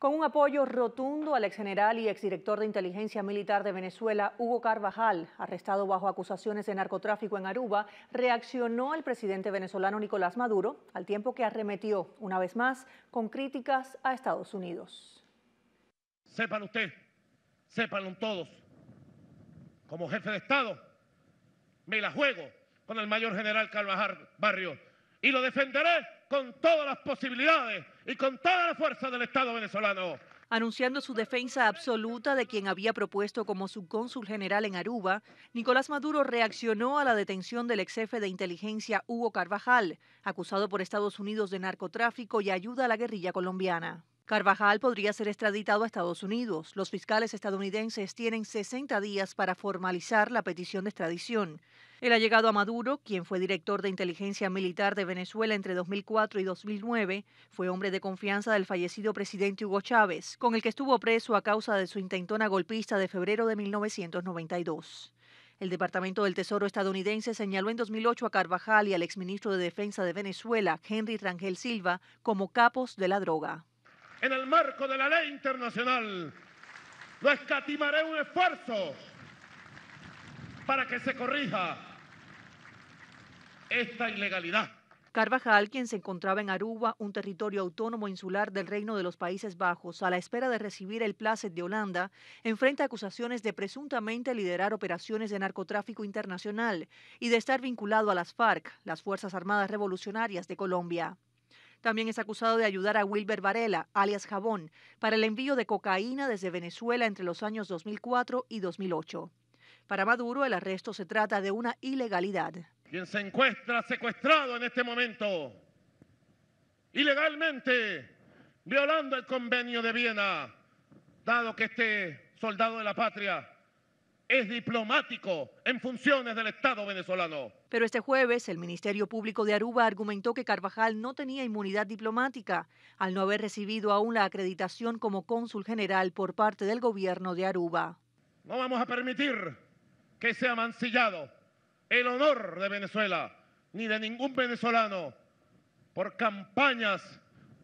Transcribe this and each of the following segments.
Con un apoyo rotundo al exgeneral y exdirector de inteligencia militar de Venezuela, Hugo Carvajal, arrestado bajo acusaciones de narcotráfico en Aruba, reaccionó el presidente venezolano Nicolás Maduro al tiempo que arremetió, una vez más, con críticas a Estados Unidos. Sepan usted, sepan todos. Como jefe de Estado, me la juego con el mayor general Carvajal Barrio y lo defenderé con todas las posibilidades y con toda la fuerza del Estado venezolano. Anunciando su defensa absoluta de quien había propuesto como subcónsul general en Aruba, Nicolás Maduro reaccionó a la detención del ex jefe de inteligencia Hugo Carvajal, acusado por Estados Unidos de narcotráfico y ayuda a la guerrilla colombiana. Carvajal podría ser extraditado a Estados Unidos. Los fiscales estadounidenses tienen 60 días para formalizar la petición de extradición. El allegado a Maduro, quien fue director de inteligencia militar de Venezuela entre 2004 y 2009, fue hombre de confianza del fallecido presidente Hugo Chávez, con el que estuvo preso a causa de su intentona golpista de febrero de 1992. El Departamento del Tesoro estadounidense señaló en 2008 a Carvajal y al exministro de Defensa de Venezuela, Henry Rangel Silva, como capos de la droga en el marco de la ley internacional. No escatimaré un esfuerzo para que se corrija esta ilegalidad. Carvajal, quien se encontraba en Aruba, un territorio autónomo insular del Reino de los Países Bajos, a la espera de recibir el placet de Holanda, enfrenta acusaciones de presuntamente liderar operaciones de narcotráfico internacional y de estar vinculado a las FARC, las Fuerzas Armadas Revolucionarias de Colombia. También es acusado de ayudar a Wilber Varela, alias Jabón, para el envío de cocaína desde Venezuela entre los años 2004 y 2008. Para Maduro, el arresto se trata de una ilegalidad. Quien se encuentra secuestrado en este momento, ilegalmente, violando el convenio de Viena, dado que este soldado de la patria es diplomático en funciones del Estado venezolano. Pero este jueves el Ministerio Público de Aruba argumentó que Carvajal no tenía inmunidad diplomática al no haber recibido aún la acreditación como cónsul general por parte del gobierno de Aruba. No vamos a permitir que sea mancillado el honor de Venezuela ni de ningún venezolano por campañas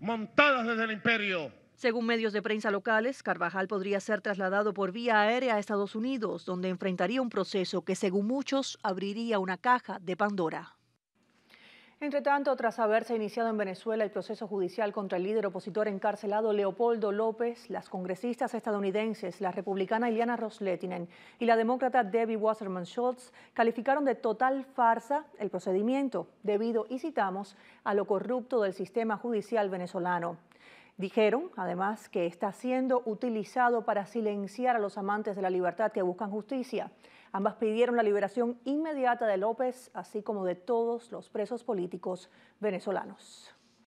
montadas desde el imperio según medios de prensa locales, Carvajal podría ser trasladado por vía aérea a Estados Unidos, donde enfrentaría un proceso que, según muchos, abriría una caja de Pandora. Entre tanto, tras haberse iniciado en Venezuela el proceso judicial contra el líder opositor encarcelado Leopoldo López, las congresistas estadounidenses, la republicana Ileana Rosletinen y la demócrata Debbie Wasserman Schultz calificaron de total farsa el procedimiento, debido, y citamos, a lo corrupto del sistema judicial venezolano. Dijeron, además, que está siendo utilizado para silenciar a los amantes de la libertad que buscan justicia. Ambas pidieron la liberación inmediata de López, así como de todos los presos políticos venezolanos.